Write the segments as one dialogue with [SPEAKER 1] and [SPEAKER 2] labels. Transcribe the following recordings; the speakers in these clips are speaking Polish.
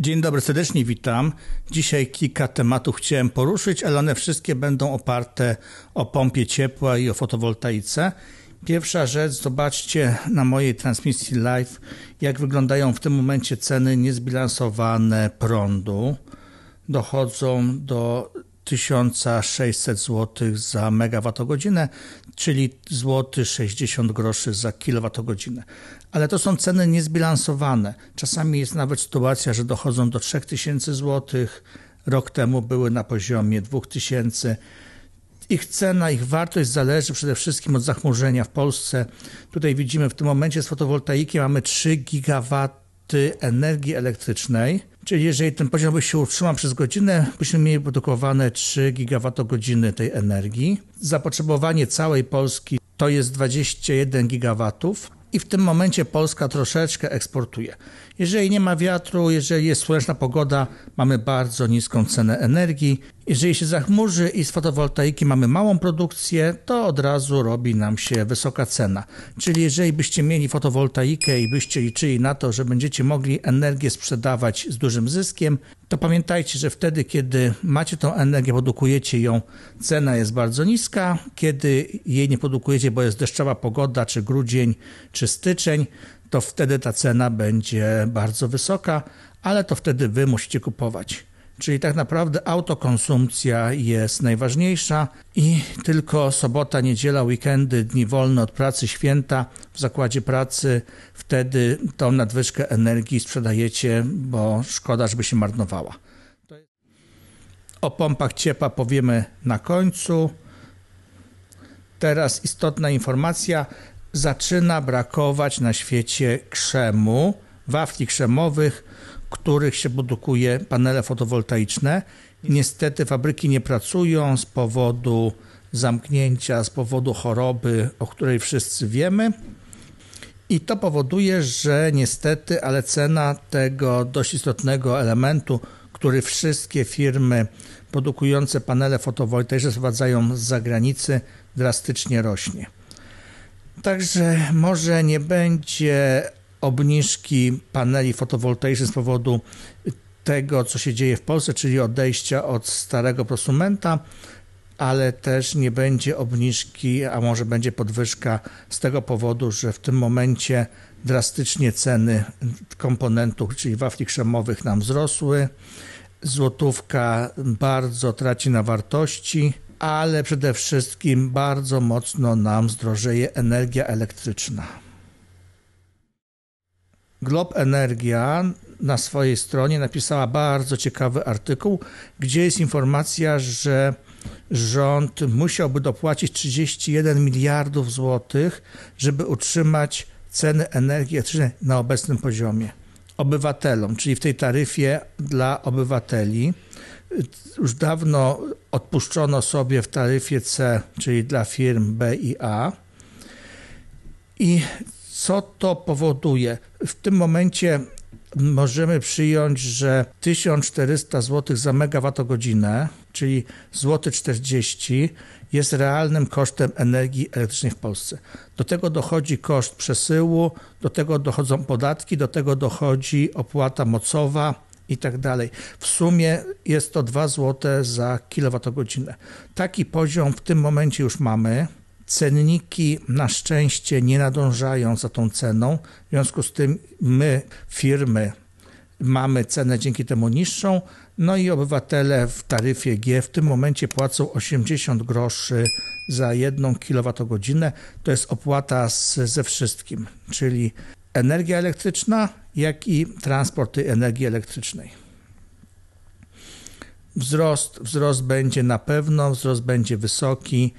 [SPEAKER 1] Dzień dobry, serdecznie witam. Dzisiaj kilka tematów chciałem poruszyć, ale one wszystkie będą oparte o pompie ciepła i o fotowoltaice. Pierwsza rzecz, zobaczcie na mojej transmisji live, jak wyglądają w tym momencie ceny niezbilansowane prądu. Dochodzą do 1600 zł za megawattogodzinę, czyli złoty 60 groszy za kilowatogodzinę. Ale to są ceny niezbilansowane. Czasami jest nawet sytuacja, że dochodzą do 3000 zł. Rok temu były na poziomie 2000 ich cena, ich wartość zależy przede wszystkim od zachmurzenia w Polsce. Tutaj widzimy w tym momencie z fotowoltaiki mamy 3 gigawaty energii elektrycznej, Czyli jeżeli ten poziom się utrzyma przez godzinę, byśmy mieli produkowane 3 GWh tej energii. Zapotrzebowanie całej Polski to jest 21 gigawatów i w tym momencie Polska troszeczkę eksportuje. Jeżeli nie ma wiatru, jeżeli jest słoneczna pogoda, mamy bardzo niską cenę energii jeżeli się zachmurzy i z fotowoltaiki mamy małą produkcję, to od razu robi nam się wysoka cena. Czyli jeżeli byście mieli fotowoltaikę i byście liczyli na to, że będziecie mogli energię sprzedawać z dużym zyskiem, to pamiętajcie, że wtedy, kiedy macie tą energię, produkujecie ją, cena jest bardzo niska. Kiedy jej nie produkujecie, bo jest deszczowa pogoda, czy grudzień, czy styczeń, to wtedy ta cena będzie bardzo wysoka, ale to wtedy wy musicie kupować. Czyli tak naprawdę autokonsumpcja jest najważniejsza i tylko sobota, niedziela, weekendy, dni wolne od pracy, święta w zakładzie pracy, wtedy tą nadwyżkę energii sprzedajecie, bo szkoda, żeby się marnowała. O pompach ciepła powiemy na końcu. Teraz istotna informacja. Zaczyna brakować na świecie krzemu, wafli krzemowych, których się produkuje panele fotowoltaiczne. Niestety fabryki nie pracują z powodu zamknięcia, z powodu choroby, o której wszyscy wiemy. I to powoduje, że niestety, ale cena tego dość istotnego elementu, który wszystkie firmy produkujące panele fotowoltaiczne sprowadzają z zagranicy, drastycznie rośnie. Także może nie będzie obniżki paneli fotowoltaicznych z powodu tego, co się dzieje w Polsce, czyli odejścia od starego prosumenta, ale też nie będzie obniżki, a może będzie podwyżka z tego powodu, że w tym momencie drastycznie ceny komponentów, czyli wafli krzemowych nam wzrosły. Złotówka bardzo traci na wartości, ale przede wszystkim bardzo mocno nam zdrożeje energia elektryczna. Glob Energia na swojej stronie napisała bardzo ciekawy artykuł, gdzie jest informacja, że rząd musiałby dopłacić 31 miliardów złotych, żeby utrzymać ceny energii elektrycznej na obecnym poziomie obywatelom, czyli w tej taryfie dla obywateli. Już dawno odpuszczono sobie w taryfie C, czyli dla firm B i A. I co to powoduje? W tym momencie możemy przyjąć, że 1400 zł za megawattogodzinę, czyli złoty 40, jest realnym kosztem energii elektrycznej w Polsce. Do tego dochodzi koszt przesyłu, do tego dochodzą podatki, do tego dochodzi opłata mocowa i tak dalej. W sumie jest to 2 zł za kilowatogodzinę. Taki poziom w tym momencie już mamy. Cenniki na szczęście nie nadążają za tą ceną, w związku z tym my, firmy, mamy cenę dzięki temu niższą, no i obywatele w taryfie G w tym momencie płacą 80 groszy za 1 kWh. To jest opłata z, ze wszystkim, czyli energia elektryczna, jak i transporty energii elektrycznej. Wzrost, wzrost będzie na pewno, wzrost będzie wysoki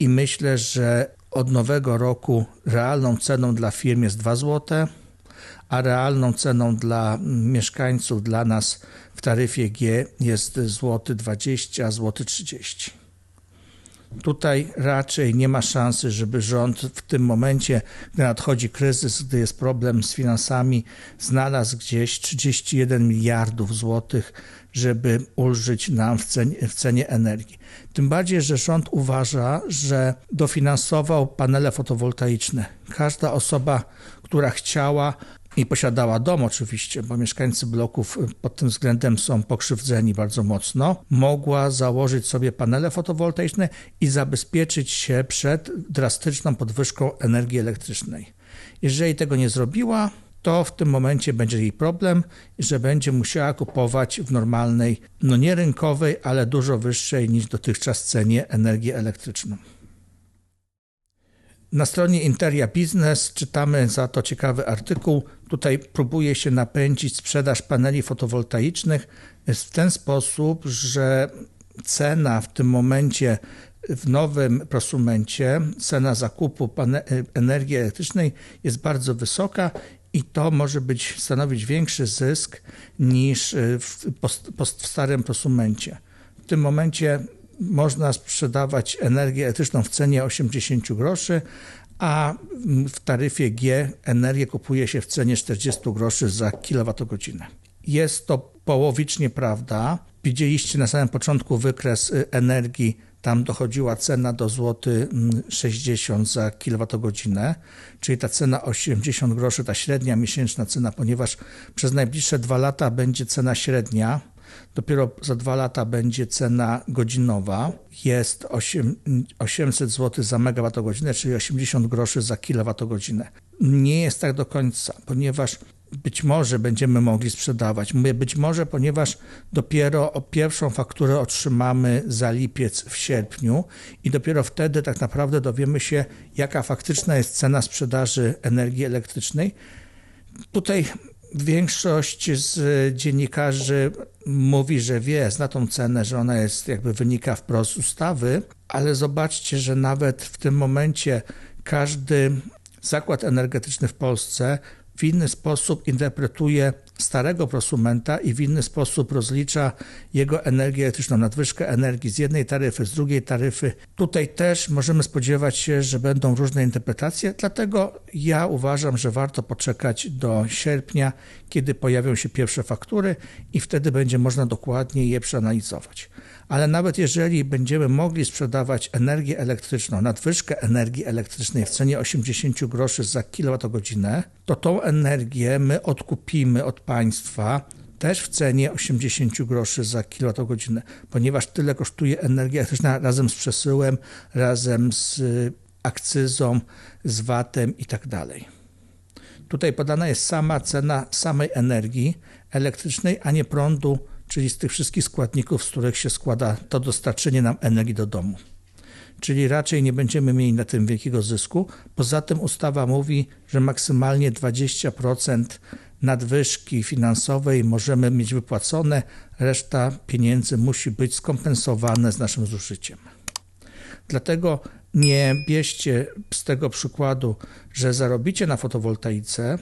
[SPEAKER 1] i myślę, że od nowego roku realną ceną dla firm jest 2 zł, a realną ceną dla mieszkańców, dla nas w taryfie G jest złoty 20, złoty 30. Tutaj raczej nie ma szansy, żeby rząd w tym momencie, gdy nadchodzi kryzys, gdy jest problem z finansami, znalazł gdzieś 31 miliardów złotych, żeby ulżyć nam w cenie, w cenie energii. Tym bardziej, że rząd uważa, że dofinansował panele fotowoltaiczne. Każda osoba, która chciała, i posiadała dom oczywiście, bo mieszkańcy bloków y, pod tym względem są pokrzywdzeni bardzo mocno, mogła założyć sobie panele fotowoltaiczne i zabezpieczyć się przed drastyczną podwyżką energii elektrycznej. Jeżeli tego nie zrobiła, to w tym momencie będzie jej problem, że będzie musiała kupować w normalnej, no nie rynkowej, ale dużo wyższej niż dotychczas cenie energię elektryczną. Na stronie Interia Business czytamy za to ciekawy artykuł. Tutaj próbuje się napędzić sprzedaż paneli fotowoltaicznych w ten sposób, że cena w tym momencie w nowym prosumencie, cena zakupu energii elektrycznej jest bardzo wysoka i to może być stanowić większy zysk niż w, w starym prosumencie. W tym momencie można sprzedawać energię elektryczną w cenie 80 groszy, a w taryfie G energię kupuje się w cenie 40 groszy za kilowatogodzinę. Jest to połowicznie prawda. Widzieliście na samym początku wykres y, energii tam dochodziła cena do złoty 60 mm, za kilowatogodzinę, czyli ta cena 80 groszy, ta średnia miesięczna cena, ponieważ przez najbliższe dwa lata będzie cena średnia Dopiero za dwa lata będzie cena godzinowa. Jest 8, 800 zł za megawattogodzinę, czyli 80 groszy za kilowatogodzinę. Nie jest tak do końca, ponieważ być może będziemy mogli sprzedawać. Mówię być może, ponieważ dopiero pierwszą fakturę otrzymamy za lipiec w sierpniu i dopiero wtedy tak naprawdę dowiemy się, jaka faktyczna jest cena sprzedaży energii elektrycznej. Tutaj Większość z dziennikarzy mówi, że wie, zna tą cenę, że ona jest jakby wynika wprost z ustawy, ale zobaczcie, że nawet w tym momencie każdy zakład energetyczny w Polsce w inny sposób interpretuje starego prosumenta i w inny sposób rozlicza jego energię elektryczną, nadwyżkę energii z jednej taryfy, z drugiej taryfy. Tutaj też możemy spodziewać się, że będą różne interpretacje, dlatego ja uważam, że warto poczekać do sierpnia, kiedy pojawią się pierwsze faktury i wtedy będzie można dokładnie je przeanalizować. Ale nawet jeżeli będziemy mogli sprzedawać energię elektryczną, nadwyżkę energii elektrycznej w cenie 80 groszy za kilowatogodzinę, to tą energię my odkupimy od państwa też w cenie 80 groszy za kilowatogodzinę, ponieważ tyle kosztuje energia elektryczna razem z przesyłem, razem z y, akcyzą, z VAT-em i tak dalej. Tutaj podana jest sama cena samej energii elektrycznej, a nie prądu, czyli z tych wszystkich składników, z których się składa to dostarczenie nam energii do domu. Czyli raczej nie będziemy mieli na tym wielkiego zysku. Poza tym ustawa mówi, że maksymalnie 20% nadwyżki finansowej możemy mieć wypłacone, reszta pieniędzy musi być skompensowane z naszym zużyciem. Dlatego nie bierzcie z tego przykładu, że zarobicie na fotowoltaice,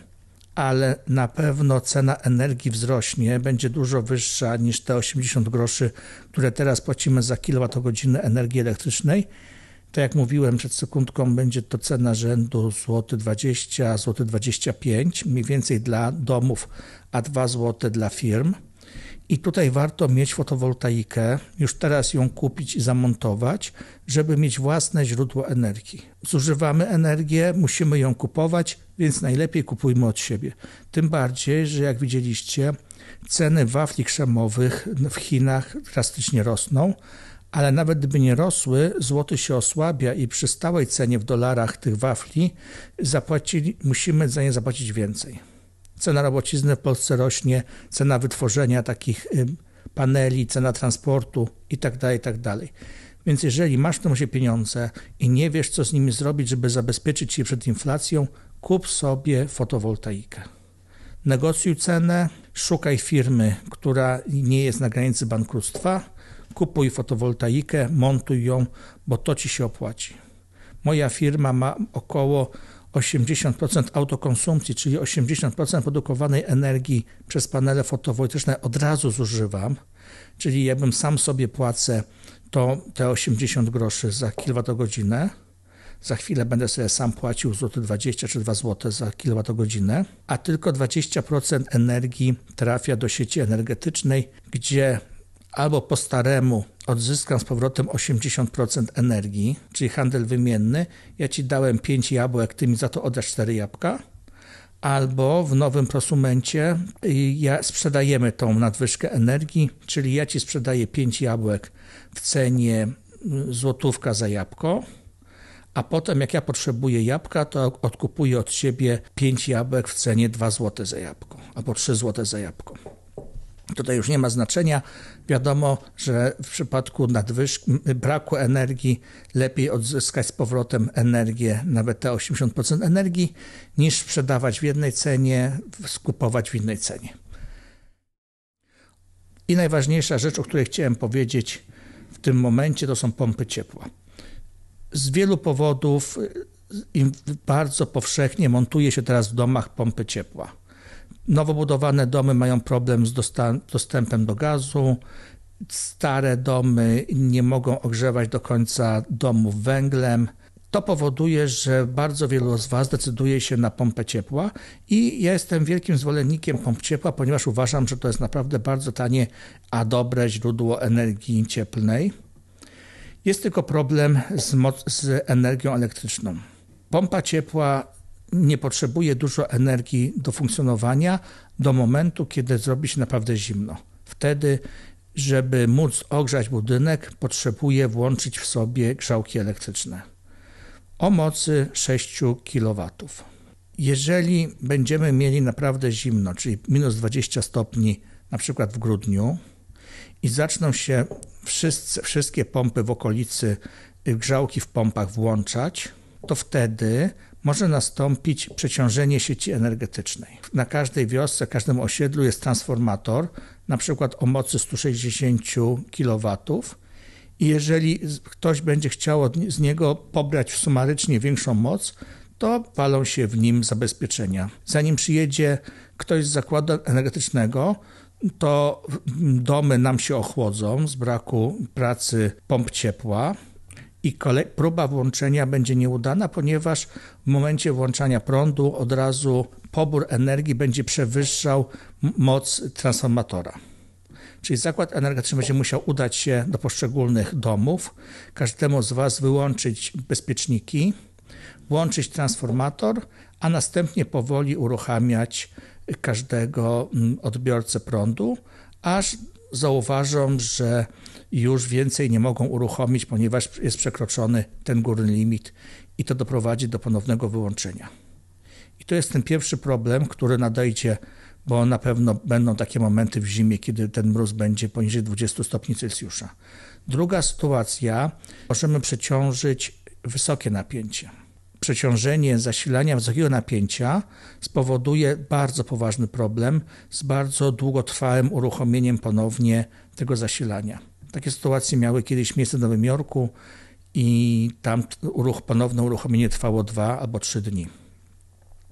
[SPEAKER 1] ale na pewno cena energii wzrośnie, będzie dużo wyższa niż te 80 groszy, które teraz płacimy za kilowatogodzinę energii elektrycznej to jak mówiłem przed sekundką, będzie to cena rzędu złoty 20, złoty 25, mniej więcej dla domów, a 2 zł dla firm. I tutaj warto mieć fotowoltaikę, już teraz ją kupić i zamontować, żeby mieć własne źródło energii. Zużywamy energię, musimy ją kupować, więc najlepiej kupujmy od siebie. Tym bardziej, że jak widzieliście, ceny wafli krzemowych w Chinach drastycznie rosną, ale nawet gdyby nie rosły, złoty się osłabia i przy stałej cenie w dolarach tych wafli zapłacili, musimy za nie zapłacić więcej. Cena robocizny w Polsce rośnie, cena wytworzenia takich y, paneli, cena transportu itd. Tak itd. Tak Więc jeżeli masz tą się pieniądze i nie wiesz, co z nimi zrobić, żeby zabezpieczyć się przed inflacją, kup sobie fotowoltaikę. Negocjuj cenę, szukaj firmy, która nie jest na granicy bankructwa kupuj fotowoltaikę, montuj ją, bo to ci się opłaci. Moja firma ma około 80% autokonsumpcji, czyli 80% produkowanej energii przez panele fotowoltaiczne od razu zużywam, czyli ja bym sam sobie płacę to te 80 groszy za kilowatogodzinę. Za chwilę będę sobie sam płacił złoty 20 czy 2 zł za kilowatogodzinę, a tylko 20% energii trafia do sieci energetycznej, gdzie albo po staremu odzyskam z powrotem 80% energii, czyli handel wymienny, ja ci dałem 5 jabłek, ty mi za to oddasz 4 jabłka, albo w nowym prosumencie y, ja sprzedajemy tą nadwyżkę energii, czyli ja ci sprzedaję 5 jabłek w cenie y, złotówka za jabłko, a potem jak ja potrzebuję jabłka, to odkupuję od siebie 5 jabłek w cenie 2 zł za jabłko albo 3 zł za jabłko. Tutaj już nie ma znaczenia. Wiadomo, że w przypadku nadwyżki, braku energii lepiej odzyskać z powrotem energię, nawet te 80% energii, niż sprzedawać w jednej cenie, skupować w innej cenie. I najważniejsza rzecz, o której chciałem powiedzieć w tym momencie, to są pompy ciepła. Z wielu powodów y, bardzo powszechnie montuje się teraz w domach pompy ciepła Nowo budowane domy mają problem z dostępem do gazu, stare domy nie mogą ogrzewać do końca domów węglem. To powoduje, że bardzo wielu z Was decyduje się na pompę ciepła i ja jestem wielkim zwolennikiem pomp ciepła, ponieważ uważam, że to jest naprawdę bardzo tanie, a dobre źródło energii cieplnej. Jest tylko problem z, moc, z energią elektryczną. Pompa ciepła nie potrzebuje dużo energii do funkcjonowania do momentu, kiedy zrobi się naprawdę zimno. Wtedy, żeby móc ogrzać budynek, potrzebuje włączyć w sobie grzałki elektryczne o mocy 6 kW. Jeżeli będziemy mieli naprawdę zimno, czyli minus 20 stopni, na przykład w grudniu, i zaczną się wszyscy, wszystkie pompy w okolicy, y, grzałki w pompach włączać, to wtedy może nastąpić przeciążenie sieci energetycznej. Na każdej wiosce, każdym osiedlu jest transformator, na przykład o mocy 160 kW. I jeżeli ktoś będzie chciał z niego pobrać sumarycznie większą moc, to palą się w nim zabezpieczenia. Zanim przyjedzie ktoś z zakładu energetycznego, to domy nam się ochłodzą z braku pracy pomp ciepła i próba włączenia będzie nieudana, ponieważ w momencie włączania prądu od razu pobór energii będzie przewyższał moc transformatora. Czyli zakład energetyczny będzie musiał udać się do poszczególnych domów, każdemu z Was wyłączyć bezpieczniki, włączyć transformator, a następnie powoli uruchamiać każdego odbiorcę prądu, aż zauważą, że już więcej nie mogą uruchomić, ponieważ jest przekroczony ten górny limit i to doprowadzi do ponownego wyłączenia. I to jest ten pierwszy problem, który nadejdzie, bo na pewno będą takie momenty w zimie, kiedy ten mróz będzie poniżej 20 stopni Celsjusza. Druga sytuacja, możemy przeciążyć wysokie napięcie przeciążenie zasilania wysokiego napięcia spowoduje bardzo poważny problem z bardzo długotrwałym uruchomieniem ponownie tego zasilania. Takie sytuacje miały kiedyś miejsce w Nowym Jorku i tam uruch, ponowne uruchomienie trwało dwa albo trzy dni.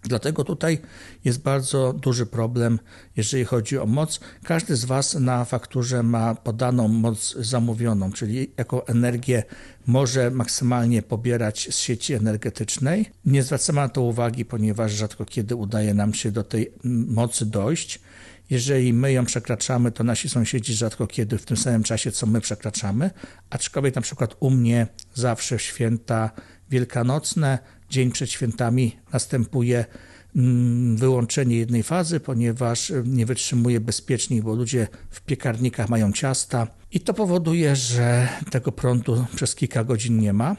[SPEAKER 1] Dlatego tutaj jest bardzo duży problem, jeżeli chodzi o moc. Każdy z Was na fakturze ma podaną moc zamówioną, czyli jako energię może maksymalnie pobierać z sieci energetycznej. Nie zwracamy na to uwagi, ponieważ rzadko kiedy udaje nam się do tej mocy dojść. Jeżeli my ją przekraczamy, to nasi sąsiedzi rzadko kiedy w tym samym czasie, co my przekraczamy. Aczkolwiek na przykład u mnie zawsze święta wielkanocne dzień przed świętami następuje mm, wyłączenie jednej fazy, ponieważ e, nie wytrzymuje bezpiecznik, bo ludzie w piekarnikach mają ciasta i to powoduje, że tego prądu przez kilka godzin nie ma.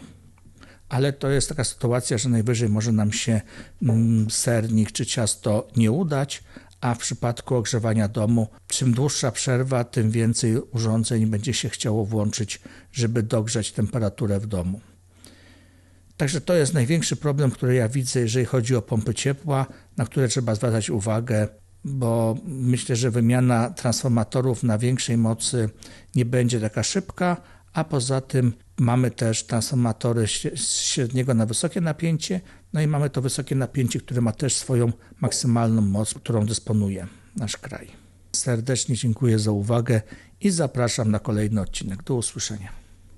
[SPEAKER 1] Ale to jest taka sytuacja, że najwyżej może nam się mm, sernik czy ciasto nie udać, a w przypadku ogrzewania domu, czym dłuższa przerwa, tym więcej urządzeń będzie się chciało włączyć, żeby dogrzać temperaturę w domu. Także to jest największy problem, który ja widzę, jeżeli chodzi o pompy ciepła, na które trzeba zwracać uwagę, bo myślę, że wymiana transformatorów na większej mocy nie będzie taka szybka, a poza tym mamy też transformatory z średniego na wysokie napięcie, no i mamy to wysokie napięcie, które ma też swoją maksymalną moc, którą dysponuje nasz kraj. Serdecznie dziękuję za uwagę i zapraszam na kolejny odcinek. Do usłyszenia.